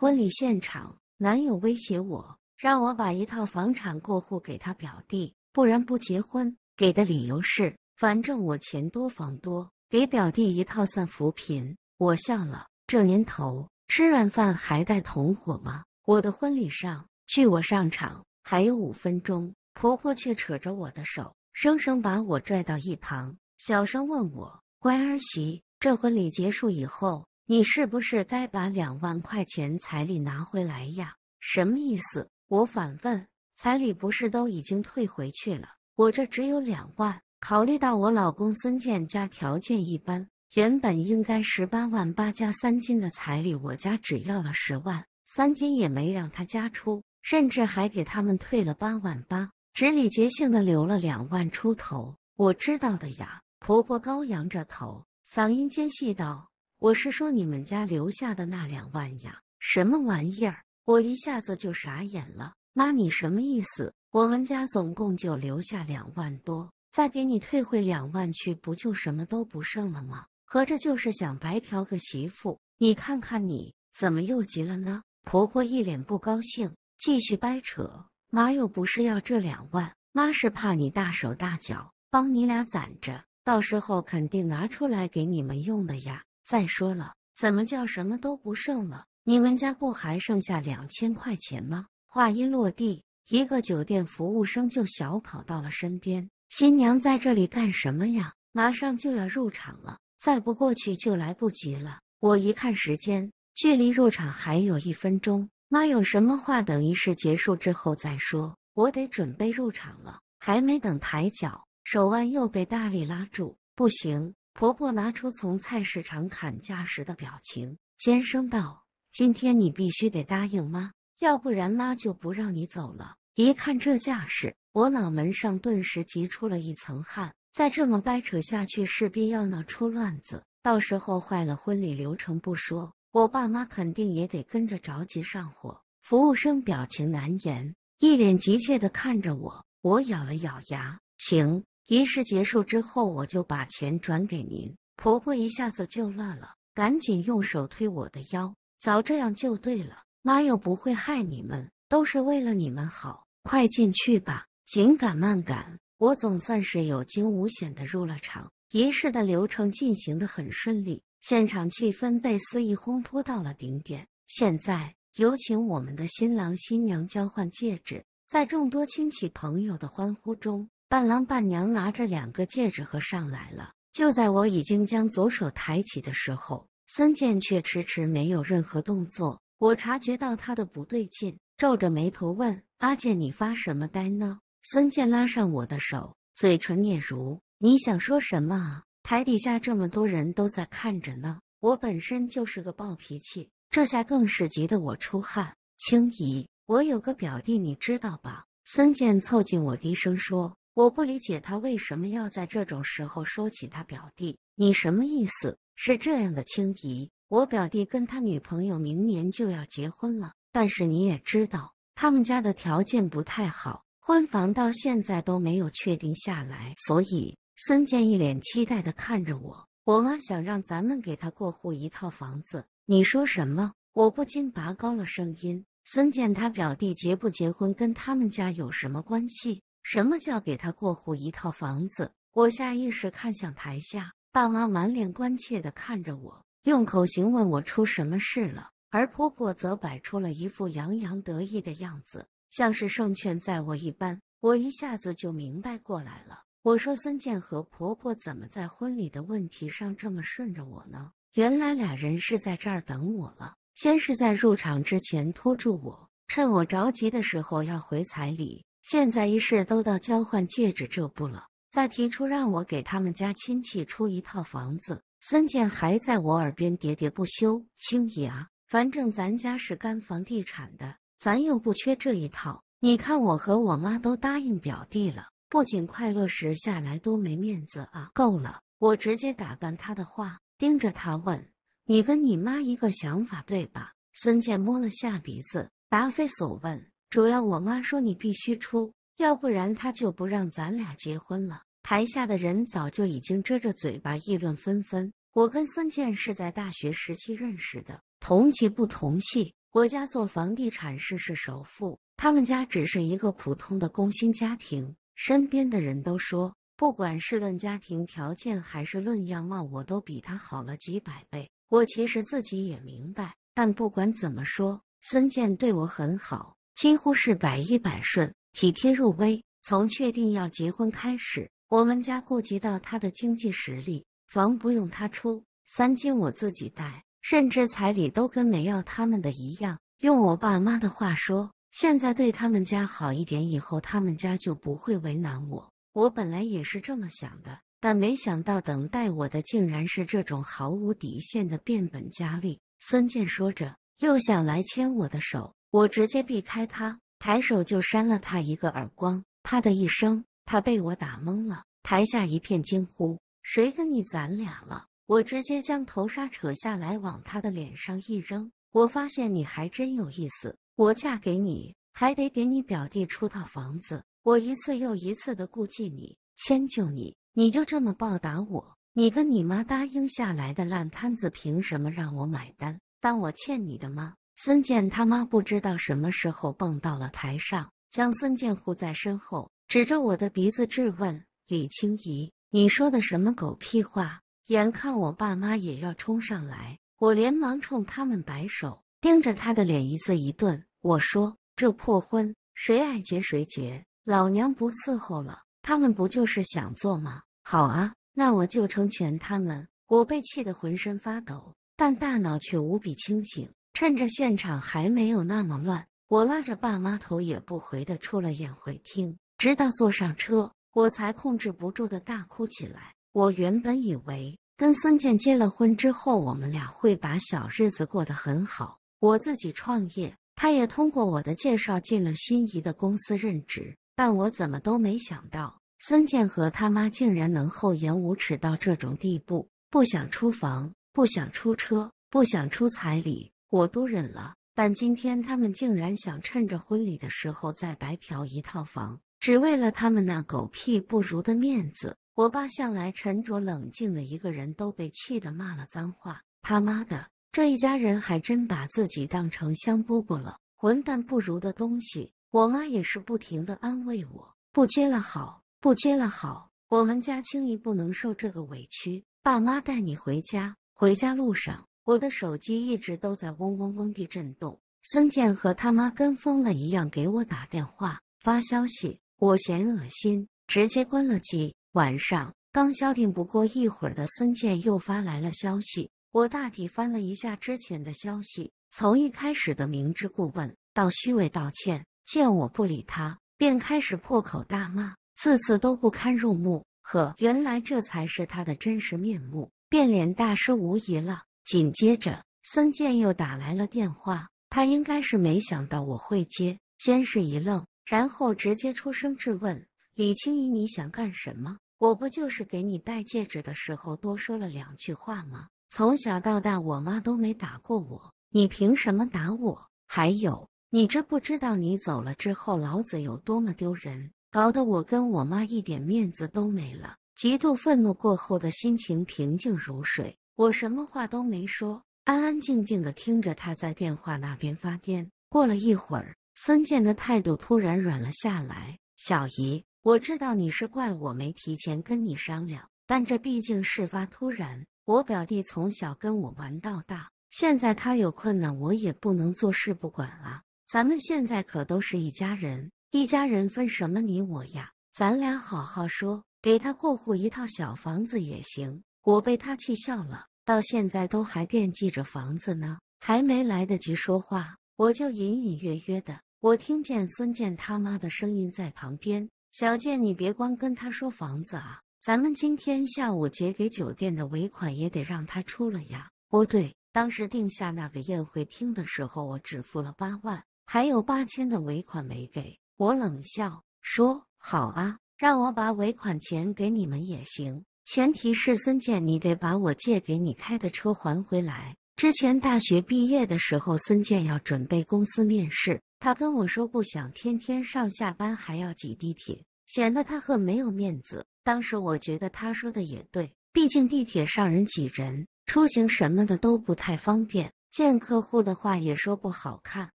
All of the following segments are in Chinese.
婚礼现场，男友威胁我，让我把一套房产过户给他表弟，不然不结婚。给的理由是，反正我钱多房多，给表弟一套算扶贫。我笑了，这年头吃软饭还带同伙吗？我的婚礼上，距我上场还有五分钟，婆婆却扯着我的手，生生把我拽到一旁，小声问我：“乖儿媳，这婚礼结束以后。”你是不是该把两万块钱彩礼拿回来呀？什么意思？我反问。彩礼不是都已经退回去了？我这只有两万。考虑到我老公孙健家条件一般，原本应该十八万八加三金的彩礼，我家只要了十万，三金也没让他家出，甚至还给他们退了八万八，只礼节性的留了两万出头。我知道的呀。婆婆高扬着头，嗓音尖细道。我是说你们家留下的那两万呀？什么玩意儿？我一下子就傻眼了。妈，你什么意思？我们家总共就留下两万多，再给你退回两万去，不就什么都不剩了吗？合着就是想白嫖个媳妇？你看看你，怎么又急了呢？婆婆一脸不高兴，继续掰扯。妈又不是要这两万，妈是怕你大手大脚，帮你俩攒着，到时候肯定拿出来给你们用的呀。再说了，怎么叫什么都不剩了？你们家不还剩下两千块钱吗？话音落地，一个酒店服务生就小跑到了身边。新娘在这里干什么呀？马上就要入场了，再不过去就来不及了。我一看时间，距离入场还有一分钟。妈，有什么话等仪式结束之后再说，我得准备入场了。还没等抬脚，手腕又被大力拉住。不行。婆婆拿出从菜市场砍价时的表情，尖声道：“今天你必须得答应妈，要不然妈就不让你走了。”一看这架势，我脑门上顿时急出了一层汗。再这么掰扯下去，势必要闹出乱子，到时候坏了婚礼流程不说，我爸妈肯定也得跟着着急上火。服务生表情难言，一脸急切的看着我。我咬了咬牙，行。仪式结束之后，我就把钱转给您。婆婆一下子就乐了，赶紧用手推我的腰，早这样就对了。妈又不会害你们，都是为了你们好。快进去吧！紧赶慢赶，我总算是有惊无险的入了场。仪式的流程进行的很顺利，现场气氛被肆意烘托到了顶点。现在有请我们的新郎新娘交换戒指，在众多亲戚朋友的欢呼中。伴郎伴娘拿着两个戒指盒上来了。就在我已经将左手抬起的时候，孙健却迟迟没有任何动作。我察觉到他的不对劲，皱着眉头问：“阿健，你发什么呆呢？”孙健拉上我的手，嘴唇嗫嚅：“你想说什么啊？台底下这么多人都在看着呢。我本身就是个暴脾气，这下更是急得我出汗。”青怡，我有个表弟，你知道吧？孙健凑近我，低声说。我不理解他为什么要在这种时候说起他表弟？你什么意思？是这样的，青怡，我表弟跟他女朋友明年就要结婚了，但是你也知道，他们家的条件不太好，婚房到现在都没有确定下来。所以，孙健一脸期待的看着我，我妈想让咱们给他过户一套房子。你说什么？我不禁拔高了声音。孙健他表弟结不结婚跟他们家有什么关系？什么叫给他过户一套房子？我下意识看向台下，爸妈满脸关切的看着我，用口型问我出什么事了。而婆婆则摆出了一副洋洋得意的样子，像是胜券在握一般。我一下子就明白过来了。我说：“孙健和婆婆怎么在婚礼的问题上这么顺着我呢？原来俩人是在这儿等我了。先是在入场之前拖住我，趁我着急的时候要回彩礼。”现在一事都到交换戒指这步了，再提出让我给他们家亲戚出一套房子，孙健还在我耳边喋喋不休：“青怡啊，反正咱家是干房地产的，咱又不缺这一套。你看我和我妈都答应表弟了，不仅快落实下来，多没面子啊！”够了，我直接打断他的话，盯着他问：“你跟你妈一个想法对吧？”孙健摸了下鼻子，答非所问。主要我妈说你必须出，要不然她就不让咱俩结婚了。台下的人早就已经遮着嘴巴议论纷纷。我跟孙健是在大学时期认识的，同级不同系。我家做房地产是是首富，他们家只是一个普通的工薪家庭。身边的人都说，不管是论家庭条件还是论样貌，我都比他好了几百倍。我其实自己也明白，但不管怎么说，孙健对我很好。几乎是百依百顺，体贴入微。从确定要结婚开始，我们家顾及到他的经济实力，房不用他出，三金我自己带，甚至彩礼都跟没要他们的一样。用我爸妈的话说，现在对他们家好一点，以后他们家就不会为难我。我本来也是这么想的，但没想到等待我的竟然是这种毫无底线的变本加厉。孙健说着，又想来牵我的手。我直接避开他，抬手就扇了他一个耳光，啪的一声，他被我打懵了。台下一片惊呼：“谁跟你咱俩了？”我直接将头纱扯下来，往他的脸上一扔。我发现你还真有意思，我嫁给你还得给你表弟出套房子，我一次又一次的顾忌你、迁就你，你就这么报答我？你跟你妈答应下来的烂摊子，凭什么让我买单？当我欠你的吗？孙健他妈不知道什么时候蹦到了台上，将孙健护在身后，指着我的鼻子质问：“李青怡，你说的什么狗屁话？”眼看我爸妈也要冲上来，我连忙冲他们摆手，盯着他的脸一字一顿：“我说，这破婚，谁爱结谁结，老娘不伺候了。他们不就是想做吗？好啊，那我就成全他们。”我被气得浑身发抖，但大脑却无比清醒。趁着现场还没有那么乱，我拉着爸妈头也不回的出了宴会厅，直到坐上车，我才控制不住的大哭起来。我原本以为跟孙健结了婚之后，我们俩会把小日子过得很好，我自己创业，他也通过我的介绍进了心仪的公司任职，但我怎么都没想到，孙健和他妈竟然能厚颜无耻到这种地步，不想出房，不想出车，不想出彩礼。我都忍了，但今天他们竟然想趁着婚礼的时候再白嫖一套房，只为了他们那狗屁不如的面子。我爸向来沉着冷静的一个人都被气得骂了脏话：“他妈的，这一家人还真把自己当成香饽饽了，混蛋不如的东西！”我妈也是不停的安慰我：“不接了好，不接了好，我们家轻易不能受这个委屈。”爸妈带你回家，回家路上。我的手机一直都在嗡嗡嗡地震动，孙健和他妈跟疯了一样给我打电话发消息，我嫌恶心，直接关了机。晚上刚消停不过一会儿的孙健又发来了消息，我大体翻了一下之前的消息，从一开始的明知故问到虚伪道歉，见我不理他，便开始破口大骂，字字都不堪入目。呵，原来这才是他的真实面目，变脸大师无疑了。紧接着，孙健又打来了电话。他应该是没想到我会接，先是一愣，然后直接出声质问：“李青怡，你想干什么？我不就是给你戴戒指的时候多说了两句话吗？从小到大，我妈都没打过我，你凭什么打我？还有，你知不知道你走了之后，老子有多么丢人？搞得我跟我妈一点面子都没了。”极度愤怒过后的心情平静如水。我什么话都没说，安安静静的听着他在电话那边发癫。过了一会儿，孙健的态度突然软了下来。小姨，我知道你是怪我没提前跟你商量，但这毕竟事发突然。我表弟从小跟我玩到大，现在他有困难，我也不能坐视不管啊。咱们现在可都是一家人，一家人分什么你我呀？咱俩好好说，给他过户一套小房子也行。我被他气笑了。到现在都还惦记着房子呢，还没来得及说话，我就隐隐约约的，我听见孙健他妈的声音在旁边：“小健，你别光跟他说房子啊，咱们今天下午结给酒店的尾款也得让他出了呀。”不对，当时定下那个宴会厅的时候，我只付了八万，还有八千的尾款没给。我冷笑说：“好啊，让我把尾款钱给你们也行。”前提是孙健，你得把我借给你开的车还回来。之前大学毕业的时候，孙健要准备公司面试，他跟我说不想天天上下班还要挤地铁，显得他很没有面子。当时我觉得他说的也对，毕竟地铁上人挤人，出行什么的都不太方便，见客户的话也说不好看，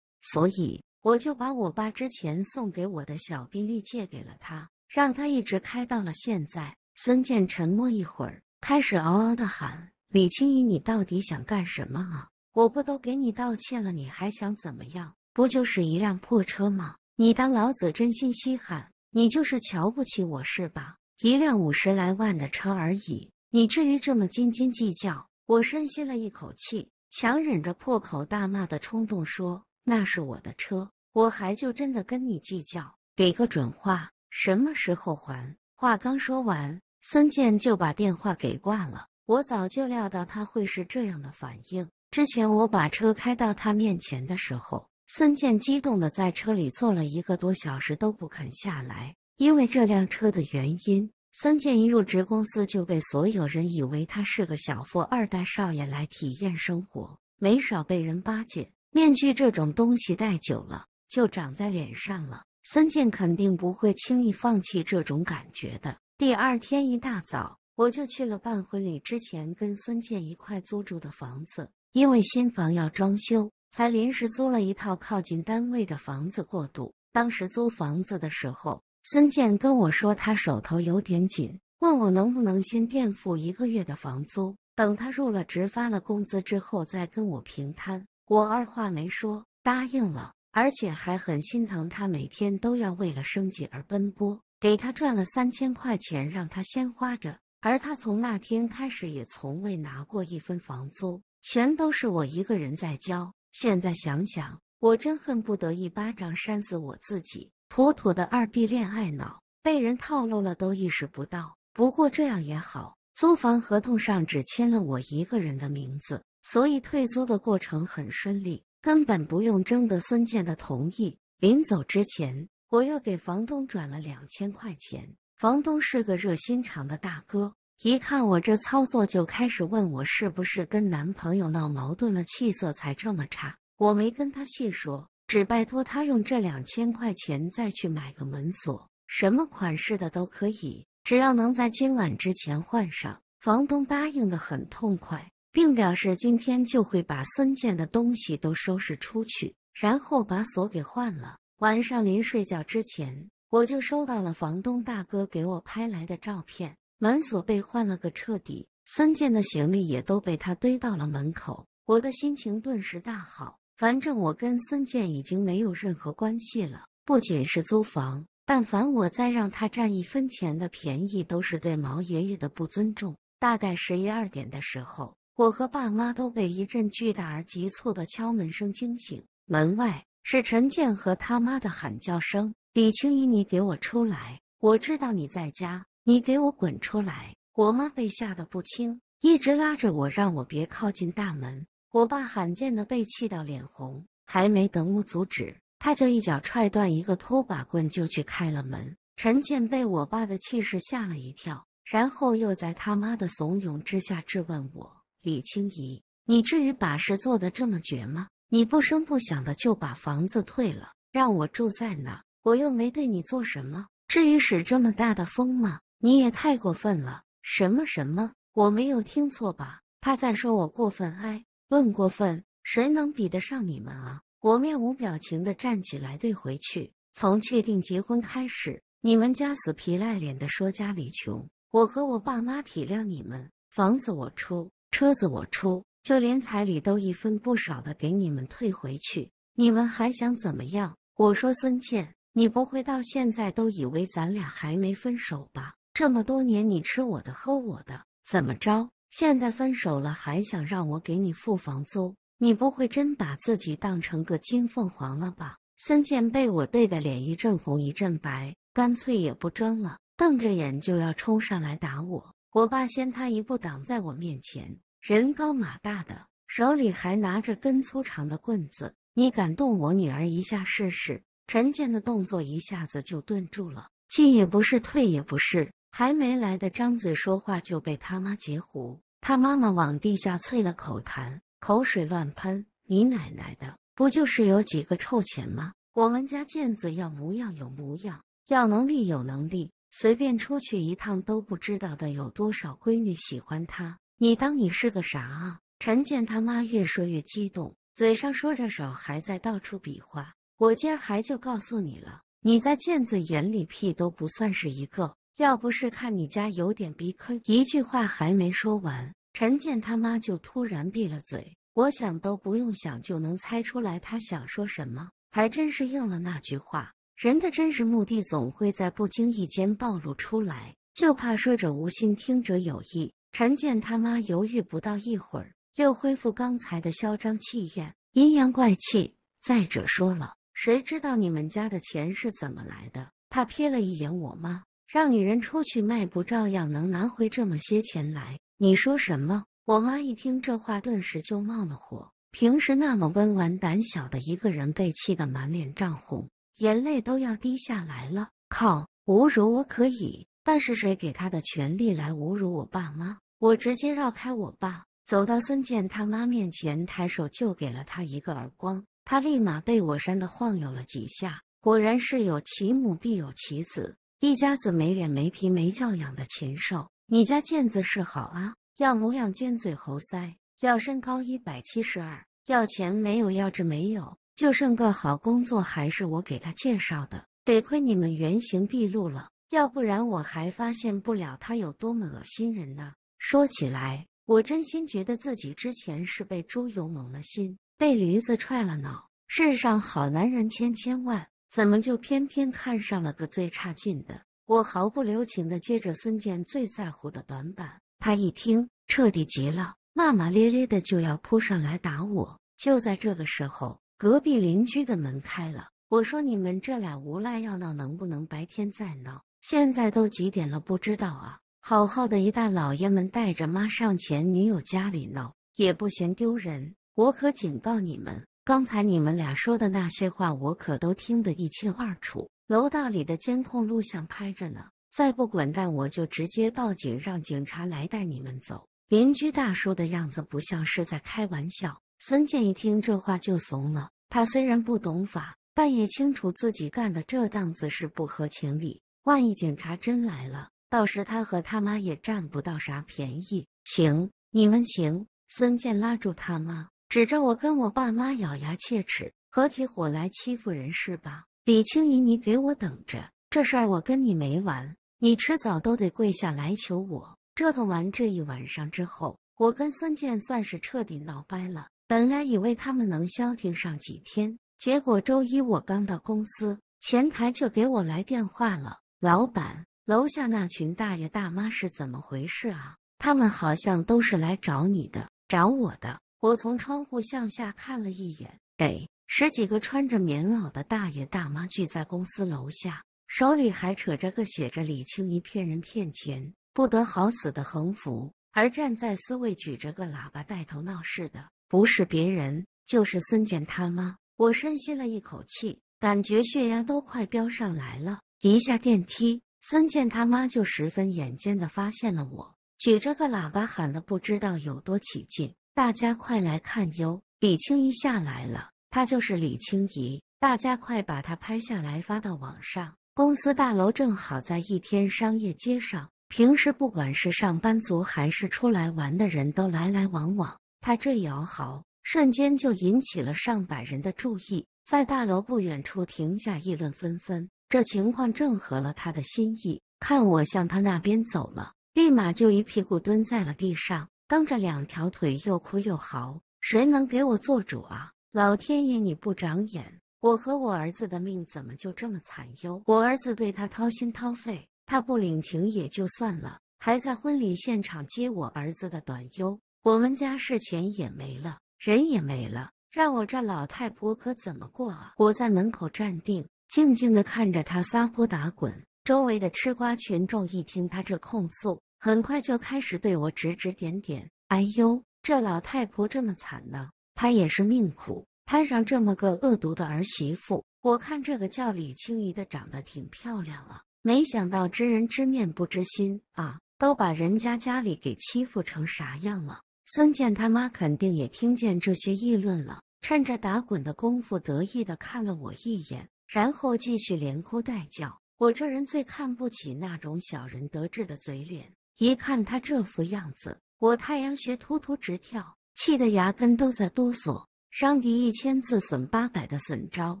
所以。我就把我爸之前送给我的小宾利借给了他，让他一直开到了现在。孙健沉默一会儿，开始嗷嗷的喊：“李青怡，你到底想干什么啊？我不都给你道歉了，你还想怎么样？不就是一辆破车吗？你当老子真心稀罕？你就是瞧不起我是吧？一辆五十来万的车而已，你至于这么斤斤计较？”我深吸了一口气，强忍着破口大骂的冲动说。那是我的车，我还就真的跟你计较，给个准话，什么时候还？话刚说完，孙健就把电话给挂了。我早就料到他会是这样的反应。之前我把车开到他面前的时候，孙健激动的在车里坐了一个多小时都不肯下来，因为这辆车的原因，孙健一入职公司就被所有人以为他是个小富二代少爷来体验生活，没少被人巴结。面具这种东西戴久了就长在脸上了。孙健肯定不会轻易放弃这种感觉的。第二天一大早，我就去了办婚礼之前跟孙健一块租住的房子，因为新房要装修，才临时租了一套靠近单位的房子过渡。当时租房子的时候，孙健跟我说他手头有点紧，问我能不能先垫付一个月的房租，等他入了职、发了工资之后再跟我平摊。我二话没说答应了，而且还很心疼他，每天都要为了生计而奔波。给他赚了三千块钱，让他先花着。而他从那天开始也从未拿过一分房租，全都是我一个人在交。现在想想，我真恨不得一巴掌扇死我自己，妥妥的二 B 恋爱脑，被人套路了都意识不到。不过这样也好，租房合同上只签了我一个人的名字。所以退租的过程很顺利，根本不用征得孙健的同意。临走之前，我又给房东转了两千块钱。房东是个热心肠的大哥，一看我这操作，就开始问我是不是跟男朋友闹矛盾了，气色才这么差。我没跟他细说，只拜托他用这两千块钱再去买个门锁，什么款式的都可以，只要能在今晚之前换上。房东答应的很痛快。并表示今天就会把孙健的东西都收拾出去，然后把锁给换了。晚上临睡觉之前，我就收到了房东大哥给我拍来的照片，门锁被换了个彻底，孙健的行李也都被他堆到了门口。我的心情顿时大好，反正我跟孙健已经没有任何关系了，不仅是租房，但凡我再让他占一分钱的便宜，都是对毛爷爷的不尊重。大概十一二点的时候。我和爸妈都被一阵巨大而急促的敲门声惊醒，门外是陈建和他妈的喊叫声：“李青怡，你给我出来！我知道你在家，你给我滚出来！”我妈被吓得不轻，一直拉着我让我别靠近大门。我爸罕见的被气到脸红，还没等我阻止，他就一脚踹断一个拖把棍就去开了门。陈建被我爸的气势吓了一跳，然后又在他妈的怂恿之下质问我。李青怡，你至于把事做得这么绝吗？你不声不响的就把房子退了，让我住在哪？我又没对你做什么，至于使这么大的风吗？你也太过分了！什么什么？我没有听错吧？他在说我过分？哎，论过分，谁能比得上你们啊？我面无表情的站起来怼回去。从确定结婚开始，你们家死皮赖脸的说家里穷，我和我爸妈体谅你们，房子我出。车子我出，就连彩礼都一分不少的给你们退回去，你们还想怎么样？我说孙倩，你不会到现在都以为咱俩还没分手吧？这么多年你吃我的喝我的，怎么着？现在分手了还想让我给你付房租？你不会真把自己当成个金凤凰了吧？孙倩被我怼得脸一阵红一阵白，干脆也不争了，瞪着眼就要冲上来打我。我爸先他一步挡在我面前，人高马大的，手里还拿着根粗长的棍子。你敢动我女儿一下试试？陈建的动作一下子就顿住了，进也不是，退也不是，还没来得张嘴说话，就被他妈截胡。他妈妈往地下啐了口痰，口水乱喷。你奶奶的，不就是有几个臭钱吗？我们家建子要模样有模样，要能力有能力。随便出去一趟都不知道的有多少闺女喜欢他，你当你是个啥啊？陈建他妈越说越激动，嘴上说着，手还在到处比划。我今儿还就告诉你了，你在建子眼里屁都不算是一个。要不是看你家有点鼻坑，一句话还没说完，陈建他妈就突然闭了嘴。我想都不用想就能猜出来他想说什么，还真是应了那句话。人的真实目的总会在不经意间暴露出来，就怕说者无心，听者有意。陈建他妈犹豫不到一会儿，又恢复刚才的嚣张气焰，阴阳怪气。再者说了，谁知道你们家的钱是怎么来的？他瞥了一眼我妈，让女人出去卖，不照样能拿回这么些钱来？你说什么？我妈一听这话，顿时就冒了火。平时那么温婉胆小的一个人，被气得满脸涨红。眼泪都要滴下来了！靠，侮辱我可以，但是谁给他的权利来侮辱我爸妈？我直接绕开我爸，走到孙健他妈面前，抬手就给了他一个耳光。他立马被我扇的晃悠了几下。果然是有其母必有其子，一家子没脸没皮没教养的禽兽！你家健子是好啊，要模样尖嘴猴腮，要身高一百七十二，要钱没有，要志没有。就剩个好工作，还是我给他介绍的。得亏你们原形毕露了，要不然我还发现不了他有多么恶心人呢。说起来，我真心觉得自己之前是被猪油蒙了心，被驴子踹了脑。世上好男人千千万，怎么就偏偏看上了个最差劲的？我毫不留情的接着孙健最在乎的短板，他一听彻底急了，骂骂咧咧的就要扑上来打我。就在这个时候。隔壁邻居的门开了，我说你们这俩无赖要闹，能不能白天再闹？现在都几点了？不知道啊！好好的一大老爷们带着妈上前女友家里闹，也不嫌丢人。我可警告你们，刚才你们俩说的那些话，我可都听得一清二楚。楼道里的监控录像拍着呢，再不滚蛋，我就直接报警，让警察来带你们走。邻居大叔的样子不像是在开玩笑。孙健一听这话就怂了。他虽然不懂法，但也清楚自己干的这档子事不合情理。万一警察真来了，到时他和他妈也占不到啥便宜。行，你们行。孙健拉住他妈，指着我跟我爸妈咬牙切齿，合起伙来欺负人是吧？李青怡，你给我等着，这事儿我跟你没完，你迟早都得跪下来求我。折腾完这一晚上之后，我跟孙健算是彻底闹掰了。本来以为他们能消停上几天，结果周一我刚到公司，前台就给我来电话了。老板，楼下那群大爷大妈是怎么回事啊？他们好像都是来找你的，找我的。我从窗户向下看了一眼，哎，十几个穿着棉袄的大爷大妈聚在公司楼下，手里还扯着个写着“李青怡骗人骗钱，不得好死”的横幅，而站在四位举着个喇叭带头闹事的。不是别人，就是孙健他妈。我深吸了一口气，感觉血压都快飙上来了。一下电梯，孙健他妈就十分眼尖的发现了我，举着个喇叭喊的不知道有多起劲：“大家快来看哟，李青怡下来了，她就是李青怡，大家快把她拍下来发到网上。”公司大楼正好在一天商业街上，平时不管是上班族还是出来玩的人都来来往往。他这一摇嚎，瞬间就引起了上百人的注意，在大楼不远处停下，议论纷纷。这情况正合了他的心意。看我向他那边走了，立马就一屁股蹲在了地上，蹬着两条腿，又哭又嚎：“谁能给我做主啊？老天爷你不长眼，我和我儿子的命怎么就这么惨？忧我儿子对他掏心掏肺，他不领情也就算了，还在婚礼现场揭我儿子的短。”忧。我们家是钱也没了，人也没了，让我这老太婆可怎么过啊？我在门口站定，静静的看着她撒泼打滚。周围的吃瓜群众一听她这控诉，很快就开始对我指指点点。哎呦，这老太婆这么惨呢，她也是命苦，摊上这么个恶毒的儿媳妇。我看这个叫李青怡的长得挺漂亮啊，没想到知人知面不知心啊，都把人家家里给欺负成啥样了。孙健他妈肯定也听见这些议论了，趁着打滚的功夫，得意的看了我一眼，然后继续连哭带叫。我这人最看不起那种小人得志的嘴脸，一看他这副样子，我太阳穴突突直跳，气得牙根都在哆嗦。伤敌一千，自损八百的损招，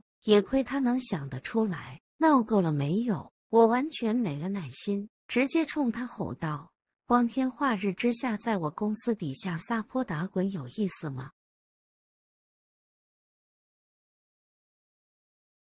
也亏他能想得出来。闹够了没有？我完全没了耐心，直接冲他吼道。光天化日之下，在我公司底下撒泼打滚有意思吗？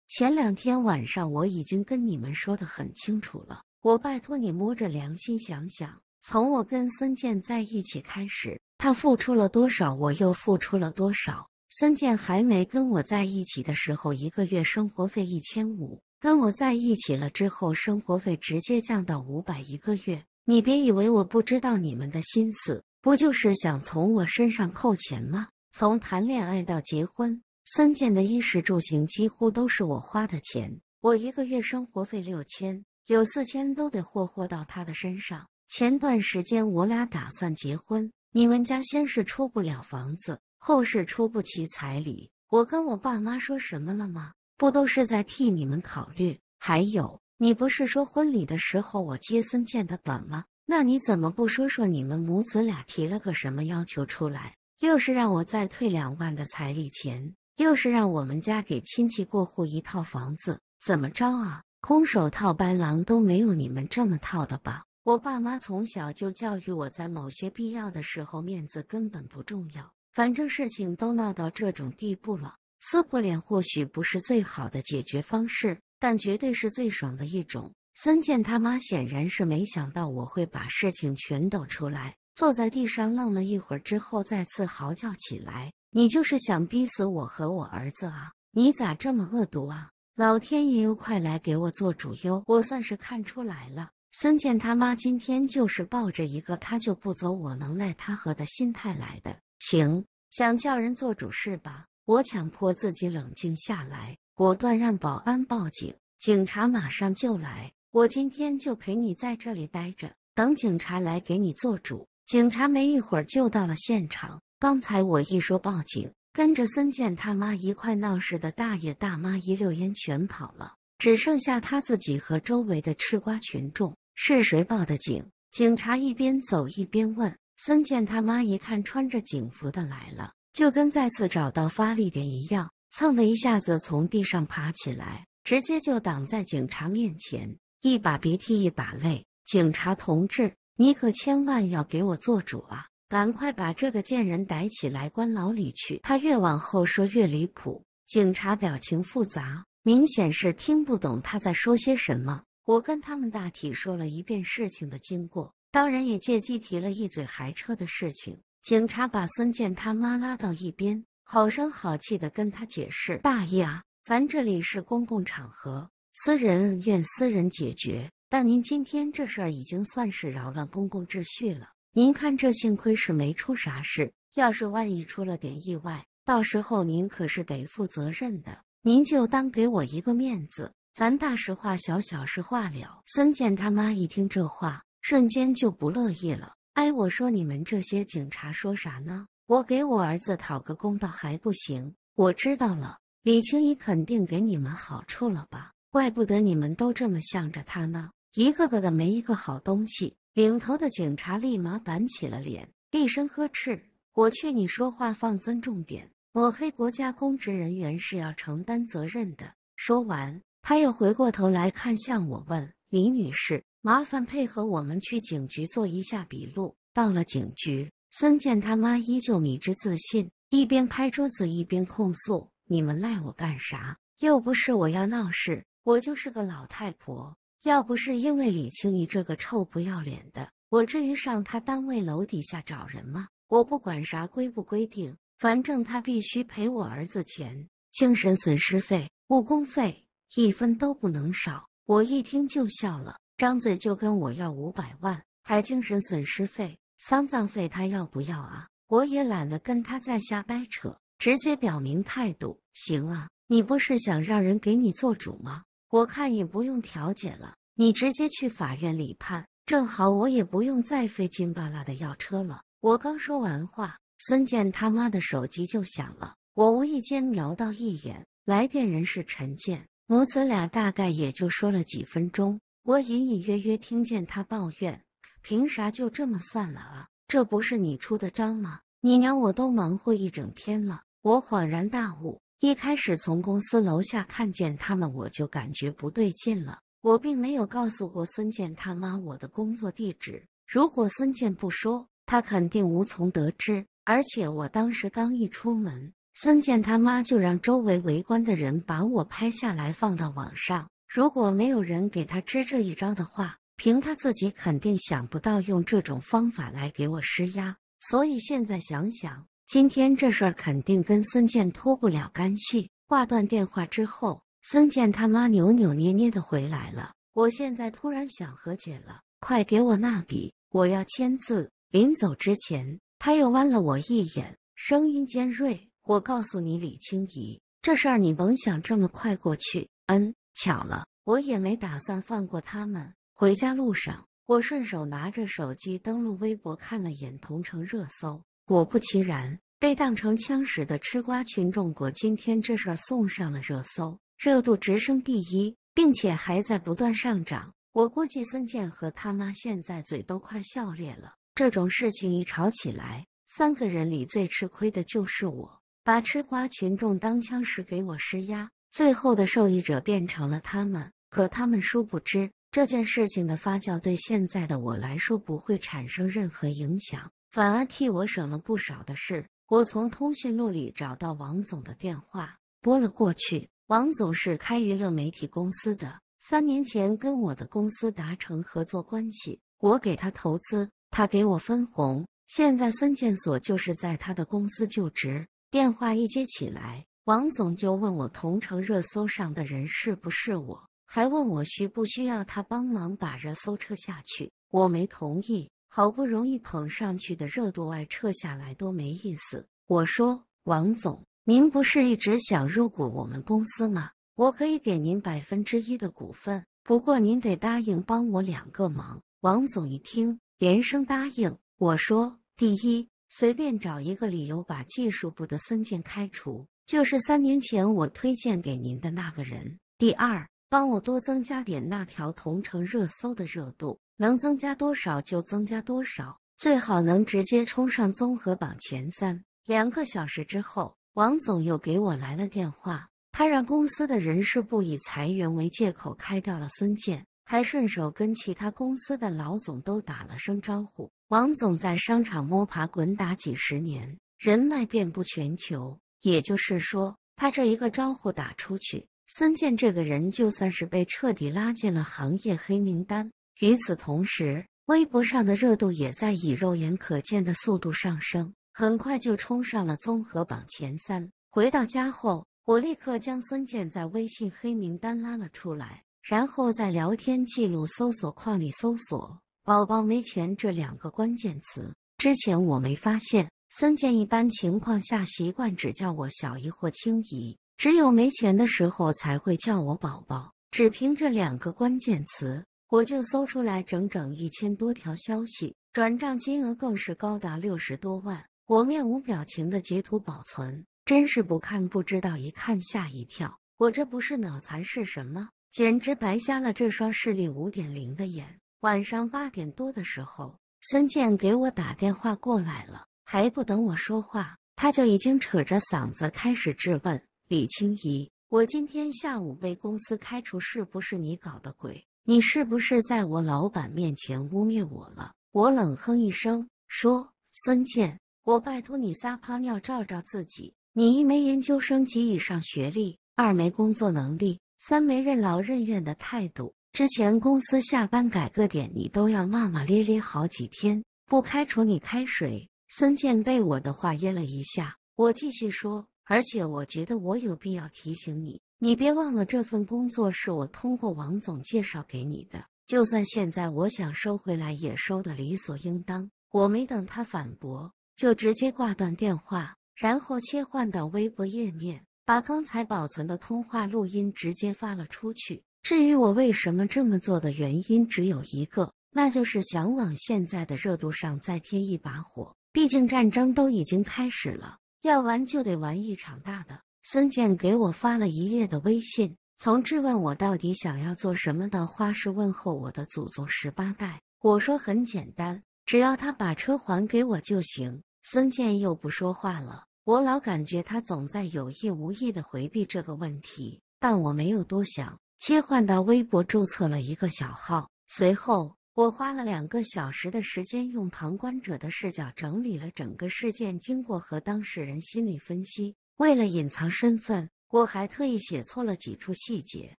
前两天晚上我已经跟你们说的很清楚了，我拜托你摸着良心想想，从我跟孙健在一起开始，他付出了多少，我又付出了多少？孙健还没跟我在一起的时候，一个月生活费一千五；跟我在一起了之后，生活费直接降到五百一个月。你别以为我不知道你们的心思，不就是想从我身上扣钱吗？从谈恋爱到结婚，孙健的衣食住行几乎都是我花的钱。我一个月生活费六千，有四千都得霍霍到他的身上。前段时间我俩打算结婚，你们家先是出不了房子，后是出不起彩礼。我跟我爸妈说什么了吗？不都是在替你们考虑？还有。你不是说婚礼的时候我接孙见的短吗？那你怎么不说说你们母子俩提了个什么要求出来？又是让我再退两万的彩礼钱，又是让我们家给亲戚过户一套房子，怎么着啊？空手套白狼都没有你们这么套的吧？我爸妈从小就教育我，在某些必要的时候，面子根本不重要。反正事情都闹到这种地步了，撕破脸或许不是最好的解决方式。但绝对是最爽的一种。孙健他妈显然是没想到我会把事情全抖出来，坐在地上愣了一会儿之后，再次嚎叫起来：“你就是想逼死我和我儿子啊！你咋这么恶毒啊！老天爷又快来给我做主哟！”我算是看出来了，孙健他妈今天就是抱着一个他就不走，我能奈他何的心态来的。行，想叫人做主是吧？我强迫自己冷静下来。果断让保安报警，警察马上就来。我今天就陪你在这里待着，等警察来给你做主。警察没一会儿就到了现场。刚才我一说报警，跟着孙健他妈一块闹事的大爷大妈一溜烟全跑了，只剩下他自己和周围的吃瓜群众。是谁报的警？警察一边走一边问。孙健他妈一看穿着警服的来了，就跟再次找到发力点一样。蹭的一下子从地上爬起来，直接就挡在警察面前，一把鼻涕一把泪：“警察同志，你可千万要给我做主啊！赶快把这个贱人逮起来，关牢里去！”他越往后说越离谱，警察表情复杂，明显是听不懂他在说些什么。我跟他们大体说了一遍事情的经过，当然也借机提了一嘴还车的事情。警察把孙健他妈拉到一边。好声好气的跟他解释：“大爷啊，咱这里是公共场合，私人怨私人解决。但您今天这事儿已经算是扰乱公共秩序了。您看这，幸亏是没出啥事，要是万一出了点意外，到时候您可是得负责任的。您就当给我一个面子，咱大事化小，小事化了。”孙健他妈一听这话，瞬间就不乐意了。哎，我说你们这些警察说啥呢？我给我儿子讨个公道还不行？我知道了，李青怡肯定给你们好处了吧？怪不得你们都这么向着他呢，一个个的没一个好东西。领头的警察立马板起了脸，厉声呵斥：“我劝你说话放尊重点，抹黑国家公职人员是要承担责任的。”说完，他又回过头来看向我，问：“李女士，麻烦配合我们去警局做一下笔录。”到了警局。孙健他妈依旧迷之自信，一边拍桌子一边控诉：“你们赖我干啥？又不是我要闹事，我就是个老太婆。要不是因为李青怡这个臭不要脸的，我至于上他单位楼底下找人吗？我不管啥规不规定，反正他必须赔我儿子钱，精神损失费、误工费，一分都不能少。”我一听就笑了，张嘴就跟我要五百万，还精神损失费。丧葬费他要不要啊？我也懒得跟他再瞎掰扯，直接表明态度。行啊，你不是想让人给你做主吗？我看也不用调解了，你直接去法院理判。正好我也不用再费劲巴拉的要车了。我刚说完话，孙健他妈的手机就响了。我无意间瞄到一眼，来电人是陈健母子俩，大概也就说了几分钟。我隐隐约约听见他抱怨。凭啥就这么算了啊？这不是你出的招吗？你娘我都忙活一整天了。我恍然大悟，一开始从公司楼下看见他们，我就感觉不对劲了。我并没有告诉过孙健他妈我的工作地址，如果孙健不说，他肯定无从得知。而且我当时刚一出门，孙健他妈就让周围围观的人把我拍下来放到网上。如果没有人给他支这一招的话。凭他自己肯定想不到用这种方法来给我施压，所以现在想想，今天这事儿肯定跟孙健脱不了干系。挂断电话之后，孙健他妈扭扭捏捏的回来了。我现在突然想和解了，快给我那笔，我要签字。临走之前，他又剜了我一眼，声音尖锐：“我告诉你，李青怡，这事儿你甭想这么快过去。”嗯，巧了，我也没打算放过他们。回家路上，我顺手拿着手机登录微博，看了眼同城热搜，果不其然，被当成枪使的吃瓜群众，果今天这事儿送上了热搜，热度直升第一，并且还在不断上涨。我估计孙健和他妈现在嘴都快笑裂了。这种事情一吵起来，三个人里最吃亏的就是我，把吃瓜群众当枪使，给我施压，最后的受益者变成了他们。可他们殊不知。这件事情的发酵对现在的我来说不会产生任何影响，反而替我省了不少的事。我从通讯录里找到王总的电话，拨了过去。王总是开娱乐媒体公司的，三年前跟我的公司达成合作关系，我给他投资，他给我分红。现在孙建所就是在他的公司就职。电话一接起来，王总就问我同城热搜上的人是不是我。还问我需不需要他帮忙把热搜撤下去，我没同意。好不容易捧上去的热度，外撤下来多没意思。我说：“王总，您不是一直想入股我们公司吗？我可以给您百分之一的股份，不过您得答应帮我两个忙。”王总一听，连声答应。我说：“第一，随便找一个理由把技术部的孙健开除，就是三年前我推荐给您的那个人。第二。”帮我多增加点那条同城热搜的热度，能增加多少就增加多少，最好能直接冲上综合榜前三。两个小时之后，王总又给我来了电话，他让公司的人事部以裁员为借口开掉了孙健，还顺手跟其他公司的老总都打了声招呼。王总在商场摸爬滚打几十年，人脉遍布全球，也就是说，他这一个招呼打出去。孙健这个人，就算是被彻底拉进了行业黑名单。与此同时，微博上的热度也在以肉眼可见的速度上升，很快就冲上了综合榜前三。回到家后，我立刻将孙健在微信黑名单拉了出来，然后在聊天记录搜索框里搜索“宝宝没钱”这两个关键词。之前我没发现，孙健一般情况下习惯只叫我小姨或青姨。只有没钱的时候才会叫我宝宝，只凭这两个关键词，我就搜出来整整一千多条消息，转账金额更是高达六十多万。我面无表情的截图保存，真是不看不知道，一看吓一跳。我这不是脑残是什么？简直白瞎了这双视力五点零的眼。晚上八点多的时候，孙健给我打电话过来了，还不等我说话，他就已经扯着嗓子开始质问。李青怡，我今天下午被公司开除，是不是你搞的鬼？你是不是在我老板面前污蔑我了？我冷哼一声说：“孙健，我拜托你撒泡尿照照自己，你一没研究生及以上学历，二没工作能力，三没任劳任怨的态度。之前公司下班改个点，你都要骂骂咧咧好几天，不开除你开谁？”孙健被我的话噎了一下，我继续说。而且我觉得我有必要提醒你，你别忘了这份工作是我通过王总介绍给你的。就算现在我想收回来，也收的理所应当。我没等他反驳，就直接挂断电话，然后切换到微博页面，把刚才保存的通话录音直接发了出去。至于我为什么这么做的原因只有一个，那就是想往现在的热度上再添一把火。毕竟战争都已经开始了。要玩就得玩一场大的。孙健给我发了一夜的微信，从质问我到底想要做什么的花式问候我的祖宗十八代。我说很简单，只要他把车还给我就行。孙健又不说话了，我老感觉他总在有意无意的回避这个问题，但我没有多想，切换到微博注册了一个小号，随后。我花了两个小时的时间，用旁观者的视角整理了整个事件经过和当事人心理分析。为了隐藏身份，我还特意写错了几处细节。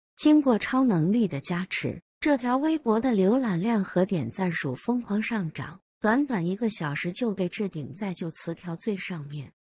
经过超能力的加持，这条微博的浏览量和点赞数疯狂上涨，短短一个小时就被置顶在旧词条最上面。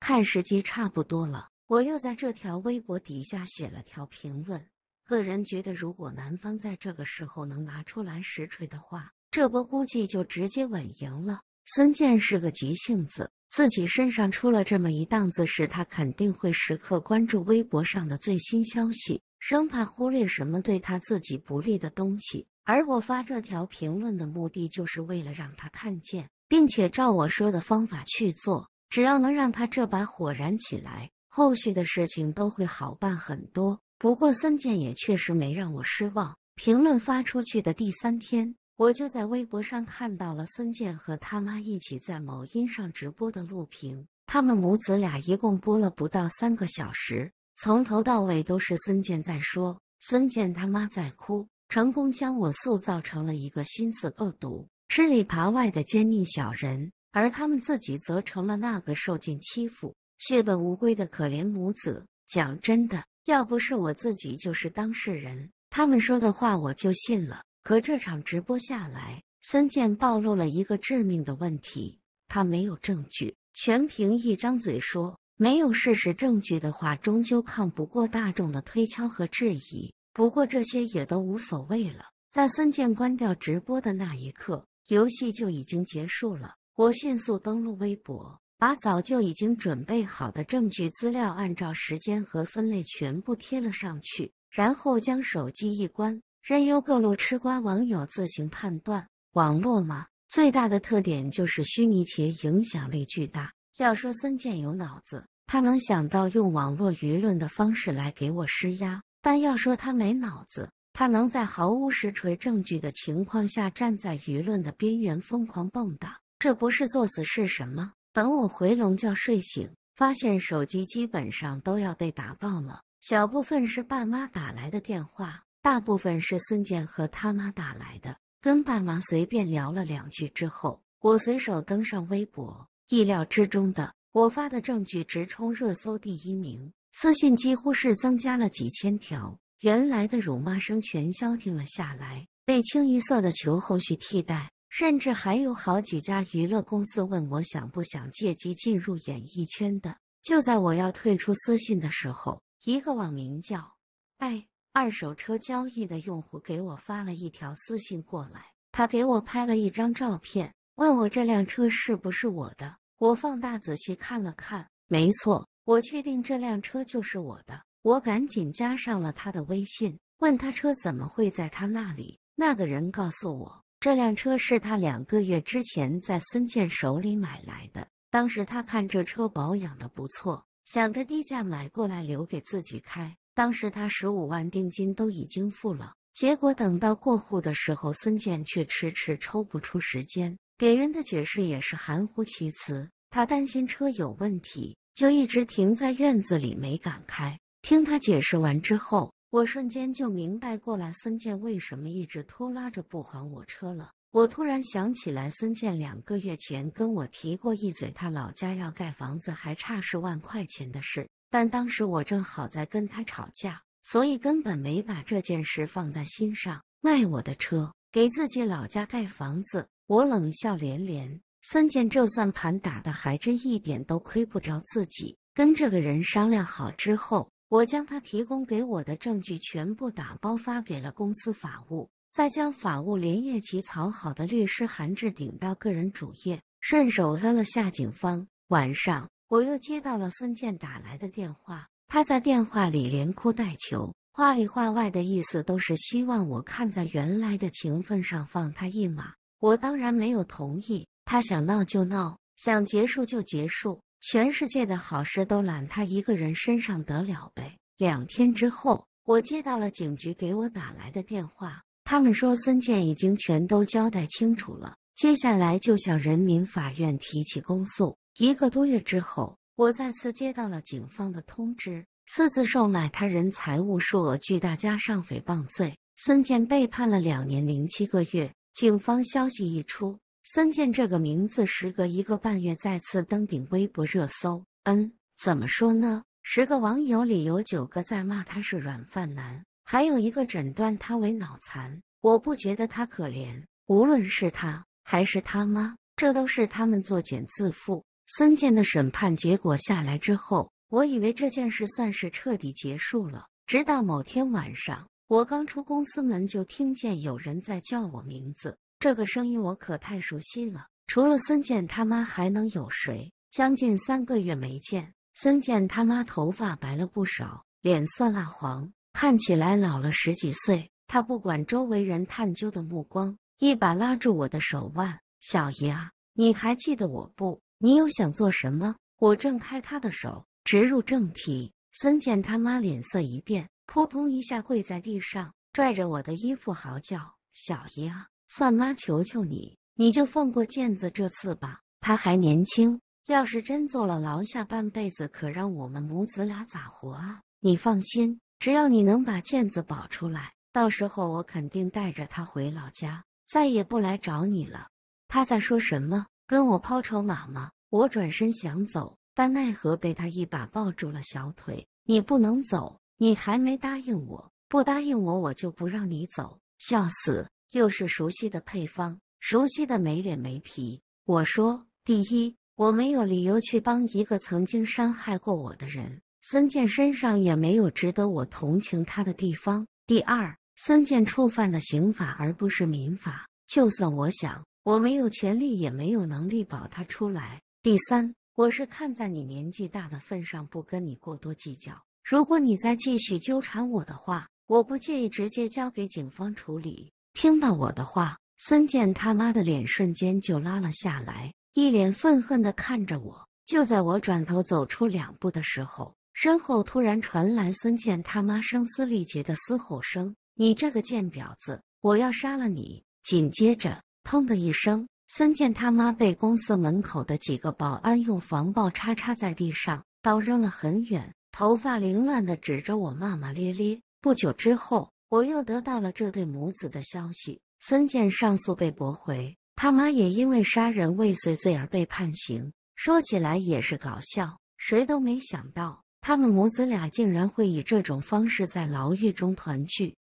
看时机差不多了，我又在这条微博底下写了条评论。个人觉得，如果男方在这个时候能拿出来实锤的话，这波估计就直接稳赢了。孙健是个急性子，自己身上出了这么一档子事，他肯定会时刻关注微博上的最新消息，生怕忽略什么对他自己不利的东西。而我发这条评论的目的，就是为了让他看见，并且照我说的方法去做。只要能让他这把火燃起来，后续的事情都会好办很多。不过孙健也确实没让我失望。评论发出去的第三天，我就在微博上看到了孙健和他妈一起在某音上直播的录屏。他们母子俩一共播了不到三个小时，从头到尾都是孙健在说，孙健他妈在哭，成功将我塑造成了一个心思恶毒、吃里扒外的奸佞小人，而他们自己则成了那个受尽欺负、血本无归的可怜母子。讲真的。要不是我自己就是当事人，他们说的话我就信了。可这场直播下来，孙健暴露了一个致命的问题：他没有证据，全凭一张嘴说。没有事实证据的话，终究抗不过大众的推敲和质疑。不过这些也都无所谓了，在孙健关掉直播的那一刻，游戏就已经结束了。我迅速登录微博。把早就已经准备好的证据资料按照时间和分类全部贴了上去，然后将手机一关，任由各路吃瓜网友自行判断。网络嘛，最大的特点就是虚拟且影响力巨大。要说孙健有脑子，他能想到用网络舆论的方式来给我施压；但要说他没脑子，他能在毫无实锤证据的情况下站在舆论的边缘疯狂蹦跶，这不是作死是什么？等我回笼觉睡醒，发现手机基本上都要被打爆了，小部分是爸妈打来的电话，大部分是孙健和他妈打来的。跟爸妈随便聊了两句之后，我随手登上微博，意料之中的，我发的证据直冲热搜第一名，私信几乎是增加了几千条，原来的辱骂声全消停了下来，被清一色的求后续替代。甚至还有好几家娱乐公司问我想不想借机进入演艺圈的。就在我要退出私信的时候，一个网名叫“哎二手车交易”的用户给我发了一条私信过来。他给我拍了一张照片，问我这辆车是不是我的。我放大仔细看了看，没错，我确定这辆车就是我的。我赶紧加上了他的微信，问他车怎么会在他那里。那个人告诉我。这辆车是他两个月之前在孙健手里买来的。当时他看这车保养的不错，想着低价买过来留给自己开。当时他十五万定金都已经付了，结果等到过户的时候，孙健却迟迟抽不出时间，给人的解释也是含糊其辞。他担心车有问题，就一直停在院子里没敢开。听他解释完之后。我瞬间就明白过来，孙健为什么一直拖拉着不还我车了。我突然想起来，孙健两个月前跟我提过一嘴他老家要盖房子还差十万块钱的事，但当时我正好在跟他吵架，所以根本没把这件事放在心上。卖我的车，给自己老家盖房子，我冷笑连连。孙健这算盘打的还真一点都亏不着自己。跟这个人商量好之后。我将他提供给我的证据全部打包发给了公司法务，再将法务连夜起草好的律师函置顶到个人主页，顺手拉了下警方。晚上，我又接到了孙健打来的电话，他在电话里连哭带求，话里话外的意思都是希望我看在原来的情分上放他一马。我当然没有同意，他想闹就闹，想结束就结束。全世界的好事都揽他一个人身上得了呗！两天之后，我接到了警局给我打来的电话，他们说孙健已经全都交代清楚了，接下来就向人民法院提起公诉。一个多月之后，我再次接到了警方的通知：私自售卖他人财物数额巨大，加上诽谤罪，孙健被判了两年零七个月。警方消息一出。孙健这个名字时隔一个半月再次登顶微博热搜。嗯，怎么说呢？十个网友里有九个在骂他是软饭男，还有一个诊断他为脑残。我不觉得他可怜，无论是他还是他妈，这都是他们作茧自缚。孙健的审判结果下来之后，我以为这件事算是彻底结束了。直到某天晚上，我刚出公司门，就听见有人在叫我名字。这个声音我可太熟悉了，除了孙健他妈还能有谁？将近三个月没见，孙健他妈头发白了不少，脸色蜡黄，看起来老了十几岁。他不管周围人探究的目光，一把拉住我的手腕：“小姨啊，你还记得我不？你又想做什么？”我挣开他的手，直入正题。孙健他妈脸色一变，扑通一下跪在地上，拽着我的衣服嚎叫：“小姨啊！”算妈，求求你，你就放过健子这次吧。他还年轻，要是真坐了牢，下半辈子可让我们母子俩咋活啊？你放心，只要你能把健子保出来，到时候我肯定带着他回老家，再也不来找你了。他在说什么？跟我抛筹码吗？我转身想走，但奈何被他一把抱住了小腿。你不能走，你还没答应我。不答应我，我就不让你走。笑死！又是熟悉的配方，熟悉的没脸没皮。我说：第一，我没有理由去帮一个曾经伤害过我的人；孙健身上也没有值得我同情他的地方。第二，孙健触犯的刑法而不是民法，就算我想，我没有权利也没有能力保他出来。第三，我是看在你年纪大的份上，不跟你过多计较。如果你再继续纠缠我的话，我不介意直接交给警方处理。听到我的话，孙健他妈的脸瞬间就拉了下来，一脸愤恨的看着我。就在我转头走出两步的时候，身后突然传来孙健他妈声嘶力竭的嘶吼声：“你这个贱婊子，我要杀了你！”紧接着，砰的一声，孙健他妈被公司门口的几个保安用防暴叉叉在地上，刀扔了很远，头发凌乱的指着我骂骂咧咧。不久之后。我又得到了这对母子的消息。孙健上诉被驳回，他妈也因为杀人未遂罪而被判刑。说起来也是搞笑，谁都没想到他们母子俩竟然会以这种方式在牢狱中团聚。